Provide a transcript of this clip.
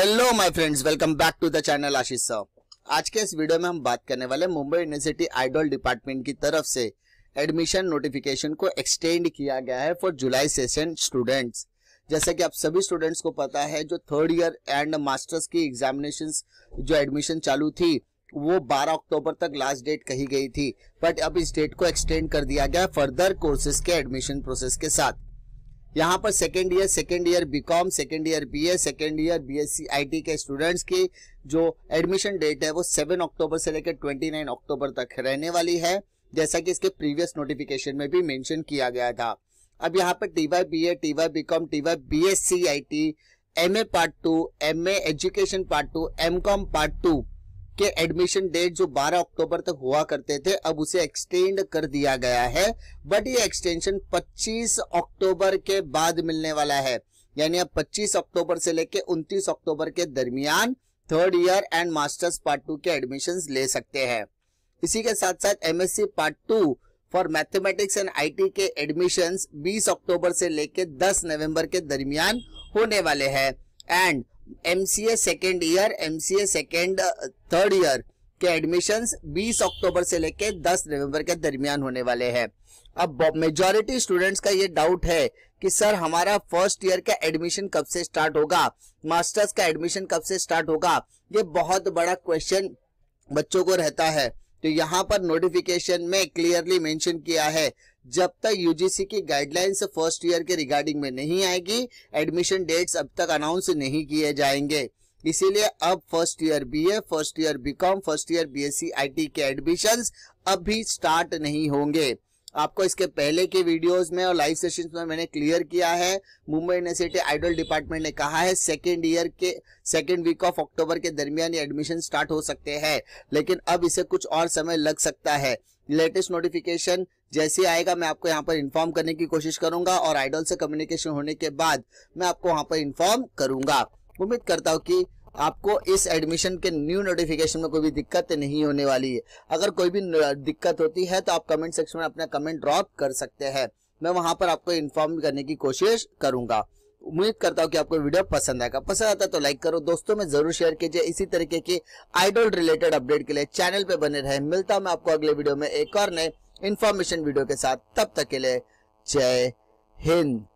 hello my friends welcome back to the channel Ashish sir आज के इस वीडियो में हम बात करने वाले मुंबई यूनिवर्सिटी आइडल डिपार्टमेंट की तरफ से एडमिशन नोटिफिकेशन को एक्सटेंड किया गया है फॉर जुलाई सेशन स्टूडेंट्स जैसे कि आप सभी स्टूडेंट्स को पता है जो थर्ड ईयर एंड मास्टर्स की एग्जामिनेशन जो एडमिशन चालू थी वो 12 अक्टूबर तक लास्ट डेट कही गई थी बट अब इस डेट को एक्सटेंड कर दिया गया फर्दर कोर्सेज के एडमिशन प्रोसेस के साथ यहाँ पर second year second year BCom second year BA second year BSc IT के स्टूडेंट्स की जो एडमिशन डेट है वो 7 अक्टूबर से लेकर 29 अक्टूबर तक रहने वाली है जैसा कि इसके प्रीवियस नोटिफिकेशन में भी मेंशन किया गया था अब यहाँ पर TY B A TY BCom TY B S C I T M A part two M A education part two M com part two के एडमिशन डेट जो 12 अक्टूबर तक हुआ करते थे अब उसे एक्सटेंड कर दिया गया है बट ये एक्सटेंशन 25 अक्टूबर के बाद मिलने वाला है यानी अब 25 अक्टूबर से लेके 29 अक्टूबर के दरमियान third year and masters part two के एडमिशन ले सकते हैं इसी के साथ साथ M part two for mathematics and I के एडमिशन बीस अक्टूबर से लेके दस नवम्बर के दरमियान होने वाले है and M C A second year M C A second third year के एडमिशन 20 अक्टूबर से लेकर 10 नवंबर के दरमियान होने वाले हैं अब मेजोरिटी स्टूडेंट्स का ये डाउट है कि सर हमारा फर्स्ट ईयर का एडमिशन कब से स्टार्ट होगा मास्टर्स का एडमिशन कब से स्टार्ट होगा ये बहुत बड़ा क्वेश्चन बच्चों को रहता है तो यहाँ पर नोटिफिकेशन में क्लियरली मेंशन किया है जब तक यूजीसी की गाइडलाइंस फर्स्ट ईयर के रिगार्डिंग में नहीं आएगी एडमिशन डेट्स अब तक अनाउंस नहीं किए जाएंगे इसीलिए अब first year BA, first year BCom, first year BSc IT के एडमिशंस अब भी स्टार्ट नहीं होंगे आपको इसके पहले के वीडियोस में और लाइव सेशन में मैंने क्लियर किया है मुंबई यूनिवर्सिटी आइडल डिपार्टमेंट ने कहा है सेकेंड ईयर के सेकेंड वीक ऑफ अक्टूबर के दरमियान एडमिशन स्टार्ट हो सकते हैं लेकिन अब इसे कुछ और समय लग सकता है लेटेस्ट नोटिफिकेशन जैसे आएगा मैं आपको यहाँ पर इन्फॉर्म करने की कोशिश करूंगा और आइडल से कम्युनिकेशन होने के बाद मैं आपको वहाँ पर इन्फॉर्म करूंगा उम्मीद करता हूँ कि आपको इस एडमिशन के न्यू नोटिफिकेशन में कोई भी दिक्कत नहीं होने वाली है अगर कोई भी दिक्कत होती है तो आप कमेंट सेक्शन में अपना कमेंट ड्रॉप कर सकते हैं मैं वहां पर आपको इन्फॉर्म करने की कोशिश करूंगा उम्मीद करता हूँ कि आपको वीडियो पसंद आएगा पसंद आता है तो लाइक करो दोस्तों में जरूर शेयर कीजिए इसी तरीके की आइडल रिलेटेड अपडेट के लिए चैनल पे बने रहे मिलता हूँ मैं आपको अगले वीडियो में एक और नए इन्फॉर्मेशन वीडियो के साथ तब तक के लिए जय हिंद